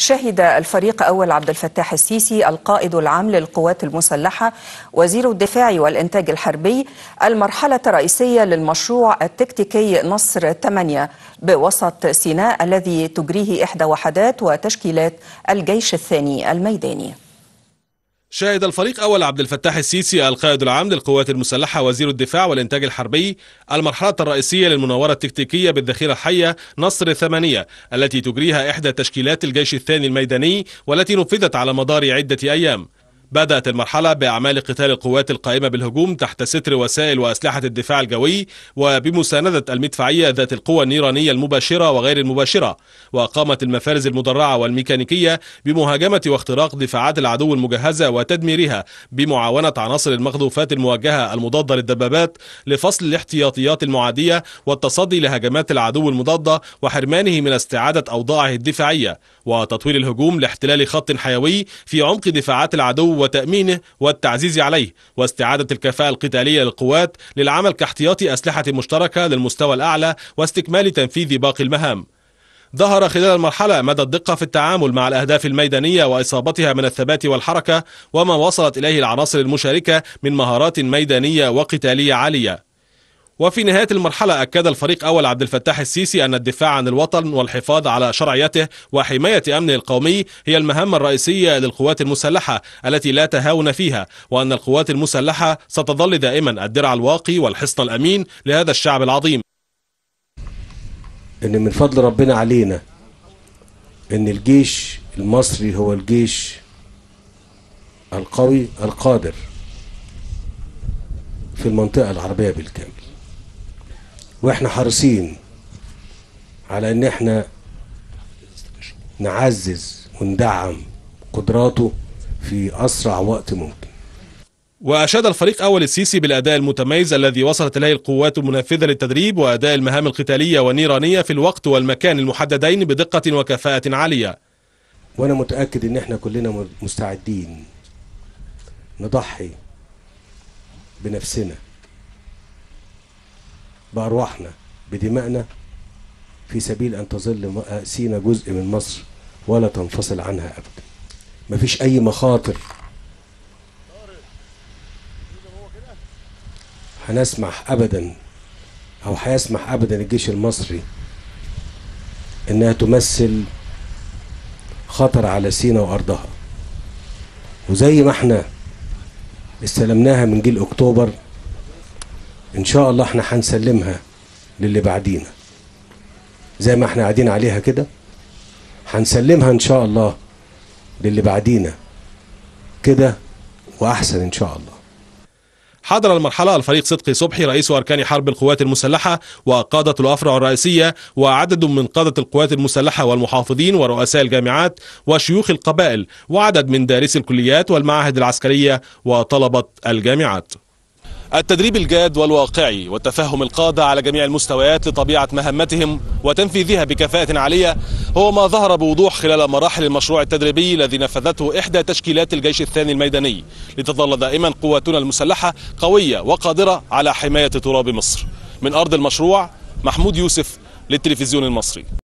شهد الفريق أول عبد الفتاح السيسي القائد العام للقوات المسلحة وزير الدفاع والإنتاج الحربي المرحلة الرئيسية للمشروع التكتيكي نصر 8 بوسط سيناء الذي تجريه إحدى وحدات وتشكيلات الجيش الثاني الميداني شهد الفريق أول عبد الفتاح السيسي القائد العام للقوات المسلحة وزير الدفاع والإنتاج الحربي المرحلة الرئيسية للمناورة التكتيكية بالذخيرة الحية نصر الثمانية التي تجريها إحدى تشكيلات الجيش الثاني الميداني والتي نفذت على مدار عدة أيام بدأت المرحلة بأعمال قتال القوات القائمة بالهجوم تحت ستر وسائل وأسلحة الدفاع الجوي وبمساندة المدفعية ذات القوى النيرانية المباشرة وغير المباشرة وقامت المفارز المدرعة والميكانيكية بمهاجمة واختراق دفاعات العدو المجهزة وتدميرها بمعاونة عناصر المخذوفات الموجهة المضادة للدبابات لفصل الاحتياطيات المعادية والتصدي لهجمات العدو المضادة وحرمانه من استعادة أوضاعه الدفاعية وتطوير الهجوم لاحتلال خط حيوي في عمق دفاعات العدو وتأمينه والتعزيز عليه واستعادة الكفاءة القتالية للقوات للعمل كاحتياطي أسلحة مشتركة للمستوى الأعلى واستكمال تنفيذ باقي المهام ظهر خلال المرحلة مدى الدقة في التعامل مع الأهداف الميدانية وإصابتها من الثبات والحركة وما وصلت إليه العناصر المشاركة من مهارات ميدانية وقتالية عالية وفي نهاية المرحلة أكد الفريق أول عبد الفتاح السيسي أن الدفاع عن الوطن والحفاظ على شرعيته وحماية أمنه القومي هي المهمة الرئيسية للقوات المسلحة التي لا تهاون فيها وأن القوات المسلحة ستظل دائما الدرع الواقي والحصن الأمين لهذا الشعب العظيم إن من فضل ربنا علينا إن الجيش المصري هو الجيش القوي القادر في المنطقة العربية بالكامل واحنا حريصين على ان احنا نعزز وندعم قدراته في اسرع وقت ممكن وأشاد الفريق أول السيسي بالأداء المتميز الذي وصلت إليه القوات المنفذة للتدريب وأداء المهام القتالية والنيرانية في الوقت والمكان المحددين بدقة وكفاءة عالية وأنا متأكد إن إحنا كلنا مستعدين نضحي بنفسنا بأرواحنا بدمائنا في سبيل أن تظل آه، سينا جزء من مصر ولا تنفصل عنها أبدا مفيش أي مخاطر هنسمح أبدا أو هيسمح أبدا الجيش المصري إنها تمثل خطر على سينا وأرضها وزي ما احنا استلمناها من جيل أكتوبر ان شاء الله احنا هنسلمها للي بعدينا زي ما احنا قاعدين عليها كده هنسلمها ان شاء الله للي بعدينا كده واحسن ان شاء الله حضر المرحلة الفريق صدقي صبحي رئيس أركان حرب القوات المسلحة وقادة الأفرع الرئيسية وعدد من قادة القوات المسلحة والمحافظين ورؤساء الجامعات وشيوخ القبائل وعدد من دارسي الكليات والمعاهد العسكرية وطلبة الجامعات التدريب الجاد والواقعي وتفهم القادة على جميع المستويات لطبيعة مهمتهم وتنفيذها بكفاءة عالية هو ما ظهر بوضوح خلال مراحل المشروع التدريبي الذي نفذته إحدى تشكيلات الجيش الثاني الميداني لتظل دائما قواتنا المسلحة قوية وقادرة على حماية تراب مصر من أرض المشروع محمود يوسف للتلفزيون المصري